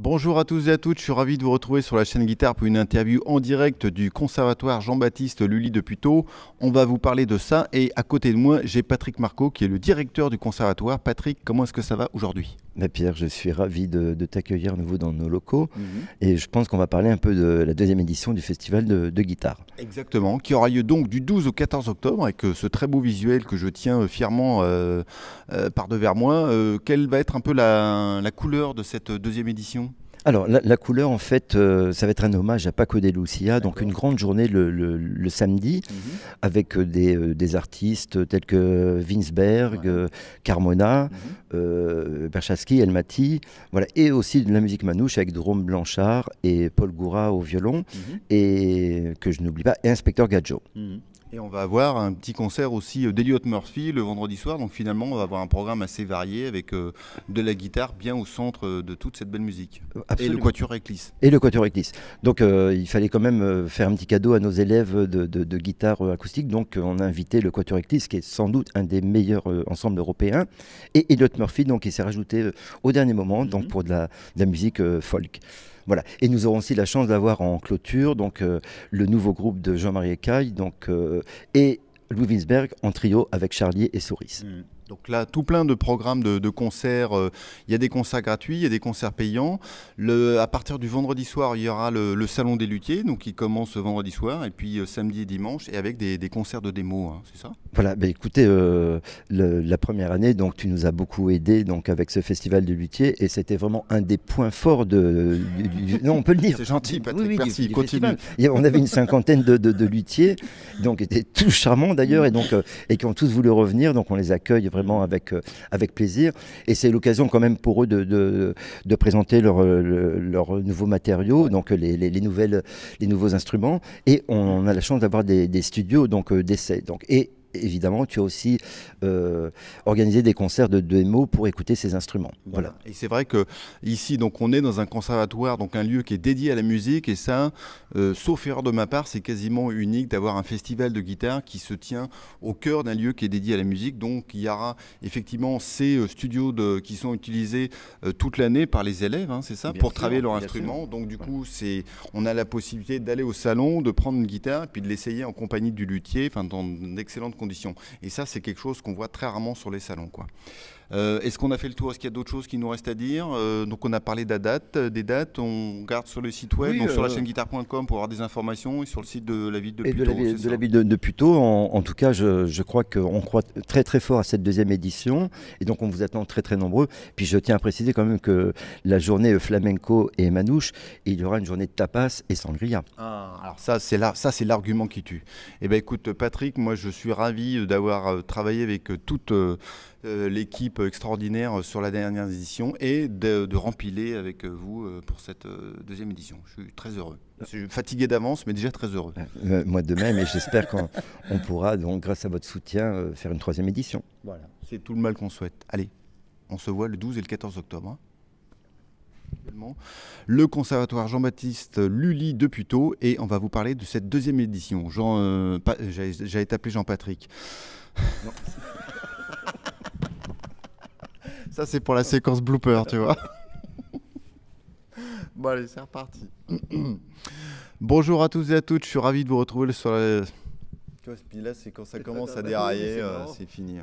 Bonjour à tous et à toutes, je suis ravi de vous retrouver sur la chaîne Guitare pour une interview en direct du conservatoire Jean-Baptiste Lully de Puteaux. On va vous parler de ça et à côté de moi, j'ai Patrick Marco qui est le directeur du conservatoire. Patrick, comment est-ce que ça va aujourd'hui Pierre, je suis ravi de, t'accueillir à nouveau dans nos locaux. Mhm. Et je pense qu'on va parler un peu de la deuxième édition du festival de, guitare. Exactement, qui aura lieu donc du 12 au 14 octobre avec euh, ce très beau visuel que je tiens euh, fièrement euh, par devers moi. quelle va être un peu la couleur de cette deuxième édition alors, la, couleur, en fait, euh, ça va être un hommage à Paco de Lucia, donc une grande journée le, samedi, mhm. avec euh, euh, des, artistes tels que Vinsberg, Carmona, mhm. Berchaski, Elmati, voilà, et aussi de la musique manouche avec Drôme Blanchard et Paul Goura au violon, mhm. et que je n'oublie pas, et Inspecteur Gadjo. Et on va avoir un petit concert aussi euh, d'Eliot Murphy le vendredi soir. Donc finalement, on va avoir un programme assez varié avec euh, de la guitare bien au centre euh, de toute cette belle musique. Et le Quatuor Eclis. Et le Quatuor Eclis. Donc il fallait quand même faire un petit cadeau à nos élèves de, guitare acoustique. Donc on a invité le Quatuor Eclis, qui est sans doute un des meilleurs ensembles européens. Et Elliot Murphy, donc, il s'est rajouté au dernier moment donc, mhm. pour de la musique folk. Et nous aurons aussi la chance d'avoir en clôture donc euh, le nouveau groupe de Jean-Marie Ecaille euh, et Louis Winsberg en trio avec Charlier et Souris. Mm. Donc là, tout plein de programmes de, concerts. Euh, il y a des concerts gratuits, il y a des concerts payants. Le, à partir du vendredi soir, il y aura le, Salon des Luthiers, donc qui commence vendredi soir, et puis euh, samedi et dimanche, et avec des, concerts de démo, hein, c'est ça Voilà, ben écoutez, euh, la première année, donc tu nous as beaucoup aidé donc, avec ce Festival des Luthiers, et c'était vraiment un des points forts de... Du, non, on peut le dire. C'est gentil, Patrick, merci, continue. on avait une cinquantaine de, de, luthiers, donc étaient tous charmants d'ailleurs, et, donc et qui ont tous voulu revenir, donc on les accueille avec, euh, avec plaisir. Et c'est l'occasion quand même pour eux de, présenter leurs leur euh, nouveaux matériaux, donc euh, les, les, nouvelles, les nouveaux instruments. Et on a la chance d'avoir des, studios donc d'essais. Donc, et évidemment, tu as aussi euh, organisé des concerts de mots pour écouter ces instruments. Voilà. Et c'est vrai que ici, donc, on est dans un conservatoire, donc un lieu qui est dédié à la musique, et ça, euh, sauf erreur de ma part, c'est quasiment unique d'avoir un festival de guitare qui se tient au cœur d'un lieu qui est dédié à la musique. Donc, il y aura effectivement ces euh, studios qui sont utilisés toute l'année par les élèves, hein, c'est ça, pour travailler leur instrument. Donc, du coup, c'est, on a la possibilité d'aller au salon, de prendre une guitare, puis de l'essayer en compagnie du luthier, enfin, dans d'excellentes conditions et ça, c'est quelque chose qu'on voit très rarement sur les salons. Quoi. Euh, est-ce qu'on a fait le tour Est-ce qu'il y a d'autres choses qui nous restent à dire euh, Donc on a parlé de date, euh, des dates. On garde sur le site web, donc sur la chaîne guitare.com pour avoir des informations et sur le site de la ville de et de la, ville de, la En, tout cas, je, crois qu'on croit très très fort à cette deuxième édition et donc on vous attend très très nombreux. Puis je tiens à préciser quand même que la journée flamenco et manouche, il y aura une journée de tapas et sangria. Ah, alors ça c'est là, ça c'est l'argument qui tue. et eh ben écoute Patrick, moi je suis ravi d'avoir travaillé avec toute l'équipe extraordinaire euh, sur la dernière édition et de, de rempiler avec euh, vous euh, pour cette deuxième édition. Je suis très heureux. Je suis fatigué d'avance, mais déjà très heureux. moi de même, et j'espère qu'on pourra, donc, grâce à votre soutien, faire une troisième édition. Voilà, c'est tout le mal qu'on souhaite. Allez, on se voit le 12 et le 14 octobre. Hein. Le conservatoire Jean-Baptiste Lully de Puteaux et on va vous parler de cette deuxième édition. Jean, euh, j'allais t'appeler Jean-Patrick. Ça, c'est pour la séquence blooper, tu vois. bon, allez, c'est reparti. Bonjour à tous et à toutes, je suis ravi de vous retrouver sur la. Tu vois, là, c'est quand ça commence à dérailler, c'est euh, fini.